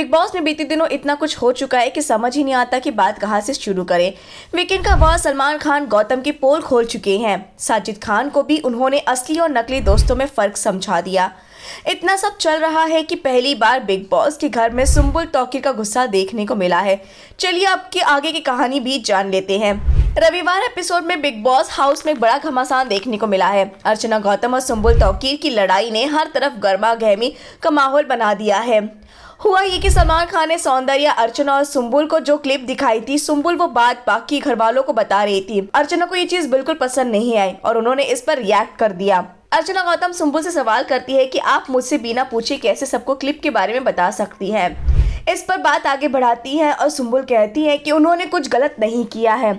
big boss में बीते दिनों इतना कुछ हो चुका है कि समझ ही नहीं आता कि बात कहाँ से शुरू करें वीकेंड का बॉस सलमान खान गौतम की पोल खोल चुके हैं साजिद खान को भी उन्होंने असली और नकली दोस्तों में फ़र्क समझा दिया इतना सब चल रहा है कि पहली बार बिग बॉस के घर में सुम्बुल टॉकी का गुस्सा देखने को मिला है चलिए आपकी आगे की कहानी भी जान लेते हैं रविवार एपिसोड में बिग बॉस हाउस में बड़ा घमासान देखने को मिला है अर्चना गौतम और सुम्बुल तौकीर की लड़ाई ने हर तरफ गर्मा गहमी का माहौल बना दिया है हुआ ये कि सलमान खान ने सौंदर्या अर्चना और सुम्बुल को जो क्लिप दिखाई थी सुम्बुल वो बात बाकी घर वालों को बता रही थी अर्चना को ये चीज बिल्कुल पसंद नहीं आई और उन्होंने इस पर रिएक्ट कर दिया अर्चना गौतम सुम्बुल से सवाल करती है कि आप मुझसे बिना पूछे कैसे सबको क्लिप के बारे में बता सकती हैं इस पर बात आगे बढ़ाती हैं और सुम्बुल कहती हैं कि उन्होंने कुछ गलत नहीं किया है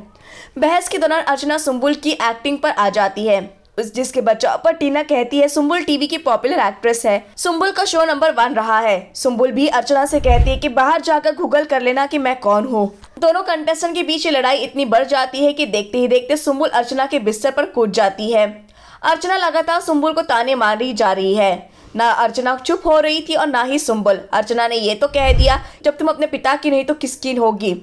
बहस के दौरान अर्चना सुम्बुल की एक्टिंग पर आ जाती है उस जिसके बचाव पर टीना कहती है सुम्बुल टीवी की पॉपुलर एक्ट्रेस है सुम्बुल का शो नंबर वन रहा है सुम्बुल भी अर्चना से कहती है कि बाहर जाकर गूगल कर लेना कि मैं कौन हूँ दोनों कंटेस्टेंट के बीच ये लड़ाई इतनी बढ़ जाती है कि देखते ही देखते सुम्बुल अर्चना के बिस्तर पर कूद जाती है अर्चना लगातार सुम्बुल को ताने मारी जा रही है ना अर्चना चुप हो रही थी और ना ही सुम्बुल अर्चना ने यह तो कह दिया जब तुम अपने पिता की नहीं तो किसकी होगी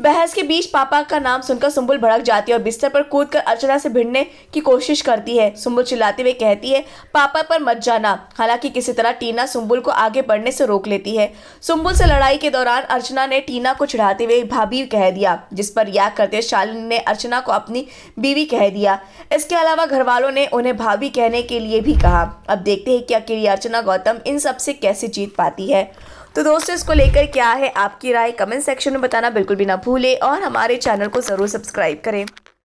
बहस के बीच पापा का नाम सुनकर सुम्बुल भड़क जाती है और बिस्तर पर कूद कर अर्चना से भिड़ने की कोशिश करती है सुम्बुल चिल्लाते हुए कहती है पापा पर मत जाना हालांकि किसी तरह टीना सुम्बुल को आगे बढ़ने से रोक लेती है सुम्बुल से लड़ाई के दौरान अर्चना ने टीना को चिढ़ाते हुए भाभी कह दिया जिस पर याद करते शालिनी ने अर्चना को अपनी बीवी कह दिया इसके अलावा घर वालों ने उन्हें भाभी कहने के लिए भी कहा अब देखते हैं कि अकेली अर्चना गौतम इन सबसे कैसे जीत पाती है तो दोस्तों इसको लेकर क्या है आपकी राय कमेंट सेक्शन में बताना बिल्कुल भी ना भूलें और हमारे चैनल को ज़रूर सब्सक्राइब करें